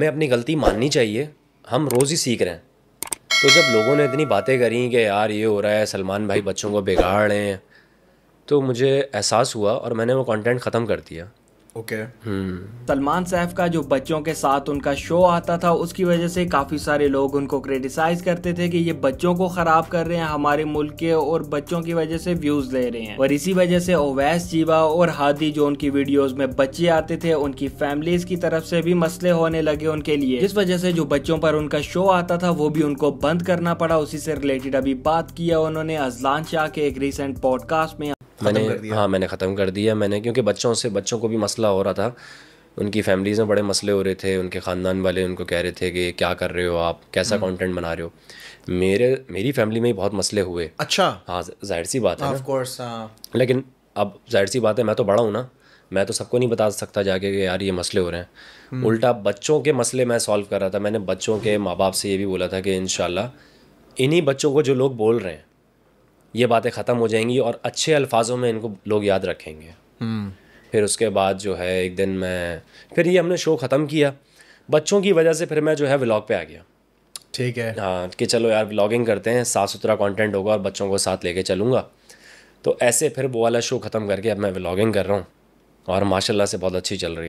हमें अपनी गलती माननी चाहिए हम रोज़ ही सीख रहे हैं तो जब लोगों ने इतनी बातें करी कि यार ये हो रहा है सलमान भाई बच्चों को बिगाड़ रहे हैं तो मुझे एहसास हुआ और मैंने वो कंटेंट ख़त्म कर दिया ओके hmm. सलमान सैफ का जो बच्चों के साथ उनका शो आता था उसकी वजह से काफ़ी सारे लोग उनको क्रिटिसाइज करते थे कि ये बच्चों को ख़राब कर रहे हैं हमारे मुल्क के और बच्चों की वजह से व्यूज़ ले रहे हैं और इसी वजह से ओवैस जीवा और हादी जो उनकी वीडियोज में बच्चे आते थे उनकी फैमिलीज की तरफ से भी मसले होने लगे उनके लिए इस वजह से जो बच्चों पर उनका शो आता था वो भी उनको बंद करना पड़ा उसी से रिलेटेड अभी बात किया उन्होंने अजलान शाह के एक रिसेंट पॉडकास्ट में मैंने हाँ मैंने ख़त्म कर दिया मैंने क्योंकि बच्चों से बच्चों को भी मसला हो रहा था उनकी फैमिलीज़ में बड़े मसले हो रहे थे उनके ख़ानदान वाले उनको कह रहे थे कि क्या कर रहे हो आप कैसा कंटेंट हम्म। बना रहे हो मेरे मेरी फैमिली में ही बहुत मसले हुए अच्छा हाँ जाहिर सी बात है ऑफ हाँ, कोर्स हाँ। लेकिन अब जाहिर सी बात है मैं तो बड़ा हूँ ना मैं तो सबको नहीं बता सकता जाके कि यार ये मसले हो रहे हैं हम्म। उल्टा बच्चों के मसले मैं सॉल्व कर रहा था मैंने बच्चों के हम्म। माँ बाप से ये भी बोला था कि इन इन्हीं बच्चों को जो लोग बोल रहे हैं ये बातें ख़त्म हो जाएंगी और अच्छे अल्फाजों में इनको लोग याद रखेंगे हम्म। फिर उसके बाद जो है एक दिन मैं फिर ये हमने शो ख़त्म किया बच्चों की वजह से फिर मैं जो है व्लॉग पे आ गया ठीक है हाँ कि चलो यार व्लॉगिंग करते हैं साफ सुथरा कंटेंट होगा और बच्चों को साथ लेके चलूँगा तो ऐसे फिर वो वाला शो ख़त्म करके अब मैं व्लॉगिंग कर रहा हूँ और माशाल्लाह से बहुत अच्छी चल रही